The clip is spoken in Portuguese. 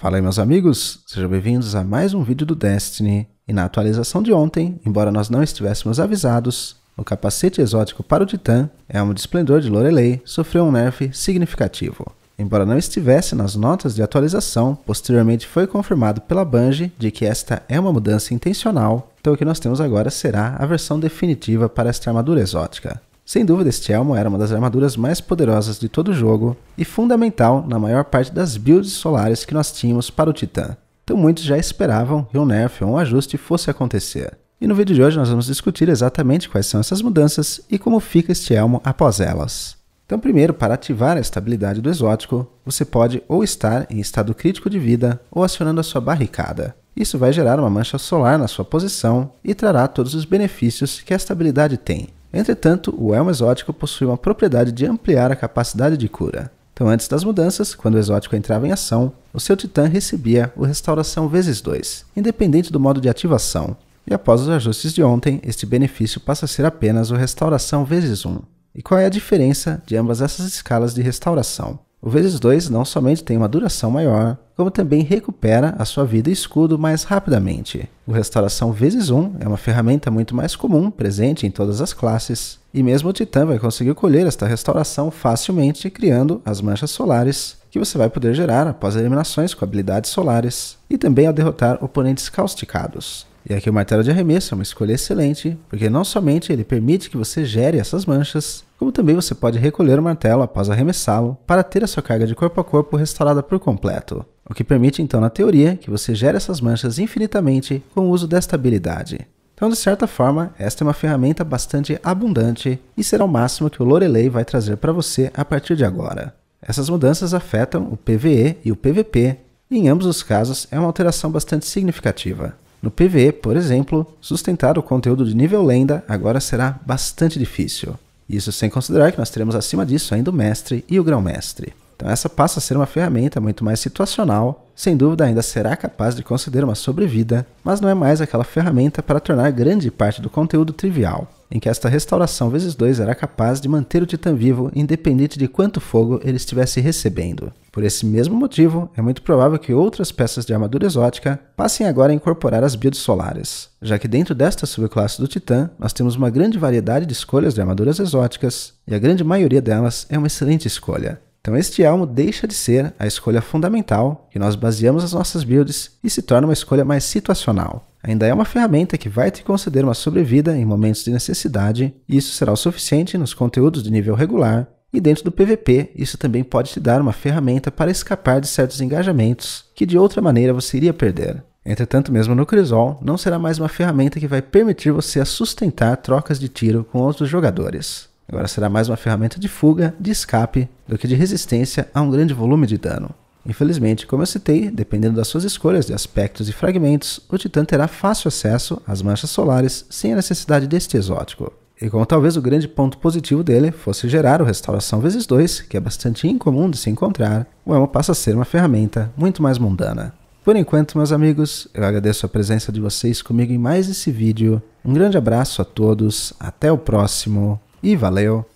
Fala aí meus amigos, sejam bem-vindos a mais um vídeo do Destiny. E na atualização de ontem, embora nós não estivéssemos avisados, o capacete exótico para o Titã, Elmo é de Esplendor de Lorelei, sofreu um nerf significativo. Embora não estivesse nas notas de atualização, posteriormente foi confirmado pela Bungie de que esta é uma mudança intencional, então o que nós temos agora será a versão definitiva para esta armadura exótica. Sem dúvida, este elmo era uma das armaduras mais poderosas de todo o jogo e fundamental na maior parte das builds solares que nós tínhamos para o Titã. Então muitos já esperavam que um nerf ou um ajuste fosse acontecer. E no vídeo de hoje nós vamos discutir exatamente quais são essas mudanças e como fica este elmo após elas. Então primeiro, para ativar a estabilidade do exótico, você pode ou estar em estado crítico de vida ou acionando a sua barricada. Isso vai gerar uma mancha solar na sua posição e trará todos os benefícios que a estabilidade tem, Entretanto, o elmo exótico possui uma propriedade de ampliar a capacidade de cura. Então, antes das mudanças, quando o exótico entrava em ação, o seu titã recebia o Restauração vezes 2, independente do modo de ativação. E após os ajustes de ontem, este benefício passa a ser apenas o Restauração vezes 1. E qual é a diferença de ambas essas escalas de restauração? O vezes 2 não somente tem uma duração maior, como também recupera a sua vida escudo mais rapidamente. O Restauração vezes 1 um é uma ferramenta muito mais comum, presente em todas as classes, e mesmo o Titã vai conseguir colher esta restauração facilmente criando as manchas solares, que você vai poder gerar após eliminações com habilidades solares, e também ao derrotar oponentes causticados. E aqui o martelo de arremesso é uma escolha excelente, porque não somente ele permite que você gere essas manchas, como também você pode recolher o martelo após arremessá-lo para ter a sua carga de corpo a corpo restaurada por completo, o que permite então na teoria que você gere essas manchas infinitamente com o uso desta habilidade. Então, de certa forma, esta é uma ferramenta bastante abundante e será o máximo que o Lorelei vai trazer para você a partir de agora. Essas mudanças afetam o PvE e o PvP, e em ambos os casos é uma alteração bastante significativa. No PVE, por exemplo, sustentar o conteúdo de nível lenda agora será bastante difícil. Isso sem considerar que nós teremos acima disso ainda o mestre e o grão-mestre. Então essa passa a ser uma ferramenta muito mais situacional sem dúvida ainda será capaz de conceder uma sobrevida, mas não é mais aquela ferramenta para tornar grande parte do conteúdo trivial, em que esta restauração vezes 2 era capaz de manter o Titã vivo independente de quanto fogo ele estivesse recebendo. Por esse mesmo motivo, é muito provável que outras peças de armadura exótica passem agora a incorporar as builds solares, já que dentro desta subclasse do Titã, nós temos uma grande variedade de escolhas de armaduras exóticas, e a grande maioria delas é uma excelente escolha, então, este elmo deixa de ser a escolha fundamental que nós baseamos as nossas builds e se torna uma escolha mais situacional. Ainda é uma ferramenta que vai te conceder uma sobrevida em momentos de necessidade, e isso será o suficiente nos conteúdos de nível regular. E dentro do PVP, isso também pode te dar uma ferramenta para escapar de certos engajamentos que de outra maneira você iria perder. Entretanto, mesmo no Crisol, não será mais uma ferramenta que vai permitir você sustentar trocas de tiro com outros jogadores. Agora será mais uma ferramenta de fuga, de escape, do que de resistência a um grande volume de dano. Infelizmente, como eu citei, dependendo das suas escolhas de aspectos e fragmentos, o Titã terá fácil acesso às manchas solares sem a necessidade deste exótico. E como talvez o grande ponto positivo dele fosse gerar o Restauração vezes 2, que é bastante incomum de se encontrar, o Elmo passa a ser uma ferramenta muito mais mundana. Por enquanto, meus amigos, eu agradeço a presença de vocês comigo em mais esse vídeo. Um grande abraço a todos, até o próximo e valeu!